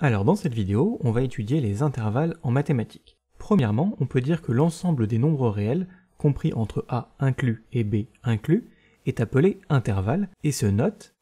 Alors dans cette vidéo, on va étudier les intervalles en mathématiques. Premièrement, on peut dire que l'ensemble des nombres réels, compris entre A inclus et B inclus, est appelé intervalle et se note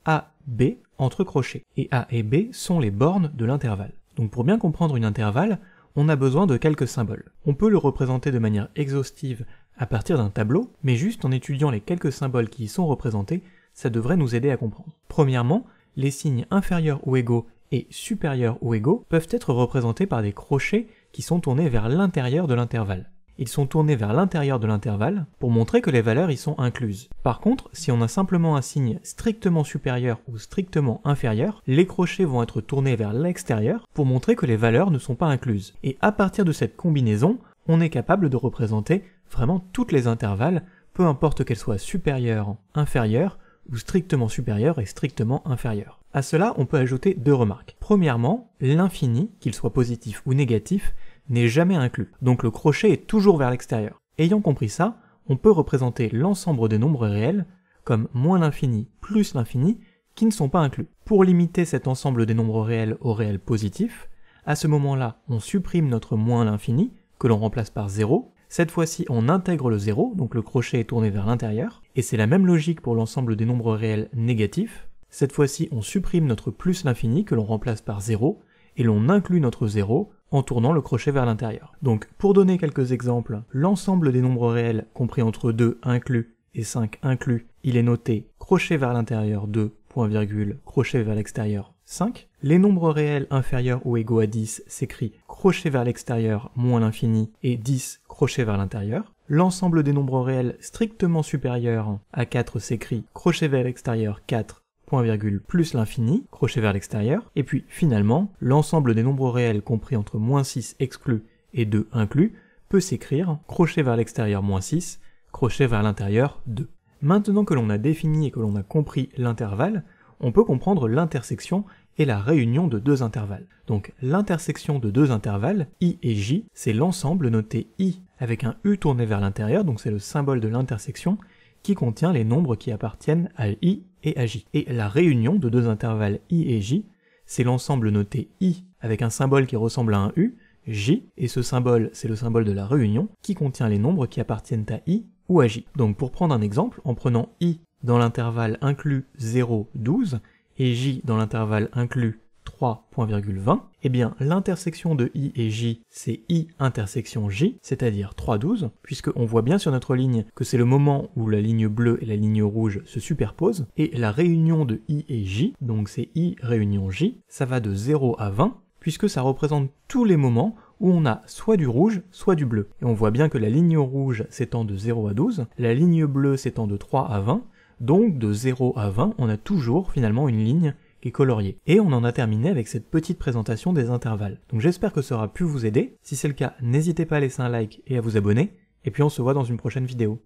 b entre crochets. Et A et B sont les bornes de l'intervalle. Donc pour bien comprendre une intervalle, on a besoin de quelques symboles. On peut le représenter de manière exhaustive à partir d'un tableau, mais juste en étudiant les quelques symboles qui y sont représentés, ça devrait nous aider à comprendre. Premièrement, les signes inférieurs ou égaux et supérieurs ou égaux peuvent être représentés par des crochets qui sont tournés vers l'intérieur de l'intervalle. Ils sont tournés vers l'intérieur de l'intervalle pour montrer que les valeurs y sont incluses. Par contre, si on a simplement un signe strictement supérieur ou strictement inférieur, les crochets vont être tournés vers l'extérieur pour montrer que les valeurs ne sont pas incluses. Et à partir de cette combinaison, on est capable de représenter vraiment toutes les intervalles, peu importe qu'elles soient supérieures, inférieures, ou strictement supérieures et strictement inférieures. À cela, on peut ajouter deux remarques. Premièrement, l'infini, qu'il soit positif ou négatif, n'est jamais inclus, donc le crochet est toujours vers l'extérieur. Ayant compris ça, on peut représenter l'ensemble des nombres réels comme moins l'infini plus l'infini qui ne sont pas inclus. Pour limiter cet ensemble des nombres réels au réel positif, à ce moment-là, on supprime notre moins l'infini, que l'on remplace par 0, cette fois-ci, on intègre le 0, donc le crochet est tourné vers l'intérieur, et c'est la même logique pour l'ensemble des nombres réels négatifs. Cette fois-ci, on supprime notre plus l'infini que l'on remplace par 0, et l'on inclut notre 0 en tournant le crochet vers l'intérieur. Donc, pour donner quelques exemples, l'ensemble des nombres réels compris entre 2 inclus et 5 inclus, il est noté crochet vers l'intérieur 2, point virgule, crochet vers l'extérieur 5. Les nombres réels inférieurs ou égaux à 10 s'écrit crochet vers l'extérieur moins l'infini et 10 crochet vers l'intérieur. L'ensemble des nombres réels strictement supérieurs à 4 s'écrit crochet vers l'extérieur 4 point virgule plus l'infini, crochet vers l'extérieur, et puis finalement, l'ensemble des nombres réels compris entre moins 6 exclus et 2 inclus peut s'écrire crochet vers l'extérieur moins 6, crochet vers l'intérieur 2. Maintenant que l'on a défini et que l'on a compris l'intervalle, on peut comprendre l'intersection et la réunion de deux intervalles. Donc l'intersection de deux intervalles, i et j, c'est l'ensemble noté i avec un u tourné vers l'intérieur, donc c'est le symbole de l'intersection, qui contient les nombres qui appartiennent à i et à j. Et la réunion de deux intervalles i et j, c'est l'ensemble noté i avec un symbole qui ressemble à un u, j, et ce symbole, c'est le symbole de la réunion, qui contient les nombres qui appartiennent à i ou à j. Donc pour prendre un exemple, en prenant i dans l'intervalle inclus 0, 12, et j dans l'intervalle inclus 3.20, eh bien l'intersection de i et j, c'est i intersection j, c'est-à-dire 3.12, puisque on voit bien sur notre ligne que c'est le moment où la ligne bleue et la ligne rouge se superposent, et la réunion de i et j, donc c'est i réunion j, ça va de 0 à 20, puisque ça représente tous les moments où on a soit du rouge, soit du bleu. Et on voit bien que la ligne rouge s'étend de 0 à 12, la ligne bleue s'étend de 3 à 20, donc de 0 à 20, on a toujours finalement une ligne qui est coloriée. Et on en a terminé avec cette petite présentation des intervalles. Donc j'espère que ça aura pu vous aider. Si c'est le cas, n'hésitez pas à laisser un like et à vous abonner. Et puis on se voit dans une prochaine vidéo.